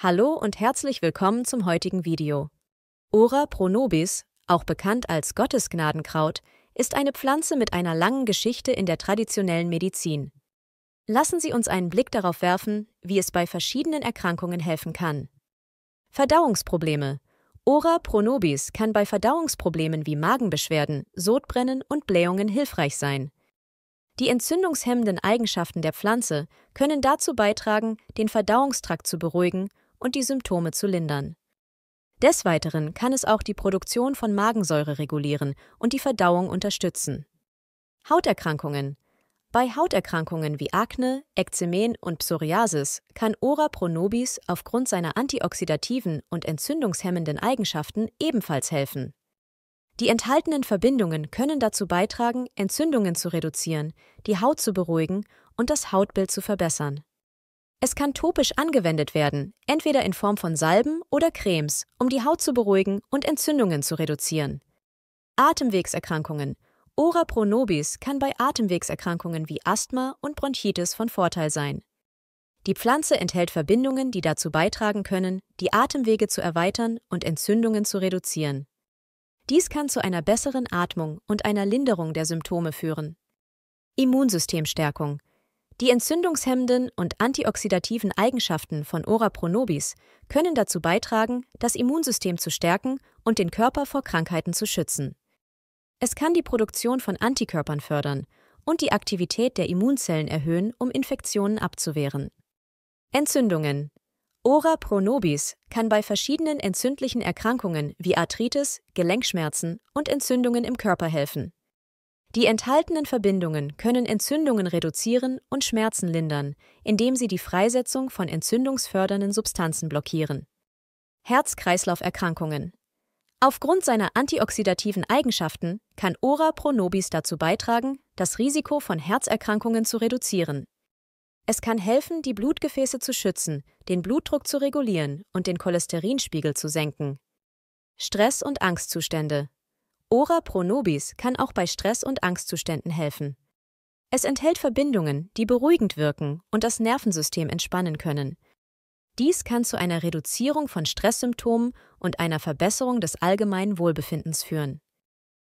Hallo und herzlich willkommen zum heutigen Video. Ora pro nobis, auch bekannt als Gottesgnadenkraut, ist eine Pflanze mit einer langen Geschichte in der traditionellen Medizin. Lassen Sie uns einen Blick darauf werfen, wie es bei verschiedenen Erkrankungen helfen kann. Verdauungsprobleme. Ora pro nobis kann bei Verdauungsproblemen wie Magenbeschwerden, Sodbrennen und Blähungen hilfreich sein. Die entzündungshemmenden Eigenschaften der Pflanze können dazu beitragen, den Verdauungstrakt zu beruhigen und die Symptome zu lindern. Des Weiteren kann es auch die Produktion von Magensäure regulieren und die Verdauung unterstützen. Hauterkrankungen. Bei Hauterkrankungen wie Akne, Ekzemen und Psoriasis kann Ora Pronobis aufgrund seiner antioxidativen und entzündungshemmenden Eigenschaften ebenfalls helfen. Die enthaltenen Verbindungen können dazu beitragen, Entzündungen zu reduzieren, die Haut zu beruhigen und das Hautbild zu verbessern. Es kann topisch angewendet werden, entweder in Form von Salben oder Cremes, um die Haut zu beruhigen und Entzündungen zu reduzieren. Atemwegserkrankungen. Ora pro nobis kann bei Atemwegserkrankungen wie Asthma und Bronchitis von Vorteil sein. Die Pflanze enthält Verbindungen, die dazu beitragen können, die Atemwege zu erweitern und Entzündungen zu reduzieren. Dies kann zu einer besseren Atmung und einer Linderung der Symptome führen. Immunsystemstärkung. Die entzündungshemmenden und antioxidativen Eigenschaften von Ora pro können dazu beitragen, das Immunsystem zu stärken und den Körper vor Krankheiten zu schützen. Es kann die Produktion von Antikörpern fördern und die Aktivität der Immunzellen erhöhen, um Infektionen abzuwehren. Entzündungen Ora pro kann bei verschiedenen entzündlichen Erkrankungen wie Arthritis, Gelenkschmerzen und Entzündungen im Körper helfen. Die enthaltenen Verbindungen können Entzündungen reduzieren und Schmerzen lindern, indem sie die Freisetzung von entzündungsfördernden Substanzen blockieren. Herz-Kreislauf-Erkrankungen Aufgrund seiner antioxidativen Eigenschaften kann Ora pro nobis dazu beitragen, das Risiko von Herzerkrankungen zu reduzieren. Es kann helfen, die Blutgefäße zu schützen, den Blutdruck zu regulieren und den Cholesterinspiegel zu senken. Stress- und Angstzustände Ora Pro Nobis kann auch bei Stress- und Angstzuständen helfen. Es enthält Verbindungen, die beruhigend wirken und das Nervensystem entspannen können. Dies kann zu einer Reduzierung von Stresssymptomen und einer Verbesserung des allgemeinen Wohlbefindens führen.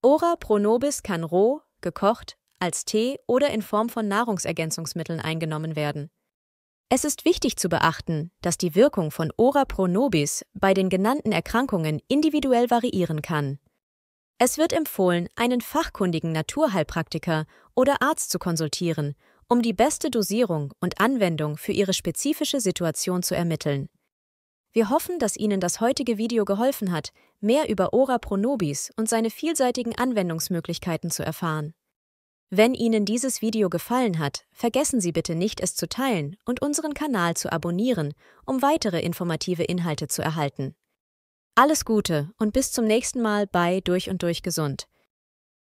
Ora Pro Nobis kann roh, gekocht, als Tee oder in Form von Nahrungsergänzungsmitteln eingenommen werden. Es ist wichtig zu beachten, dass die Wirkung von Ora Pro Nobis bei den genannten Erkrankungen individuell variieren kann. Es wird empfohlen, einen fachkundigen Naturheilpraktiker oder Arzt zu konsultieren, um die beste Dosierung und Anwendung für Ihre spezifische Situation zu ermitteln. Wir hoffen, dass Ihnen das heutige Video geholfen hat, mehr über Ora Pro Nobis und seine vielseitigen Anwendungsmöglichkeiten zu erfahren. Wenn Ihnen dieses Video gefallen hat, vergessen Sie bitte nicht, es zu teilen und unseren Kanal zu abonnieren, um weitere informative Inhalte zu erhalten. Alles Gute und bis zum nächsten Mal bei Durch und Durch Gesund.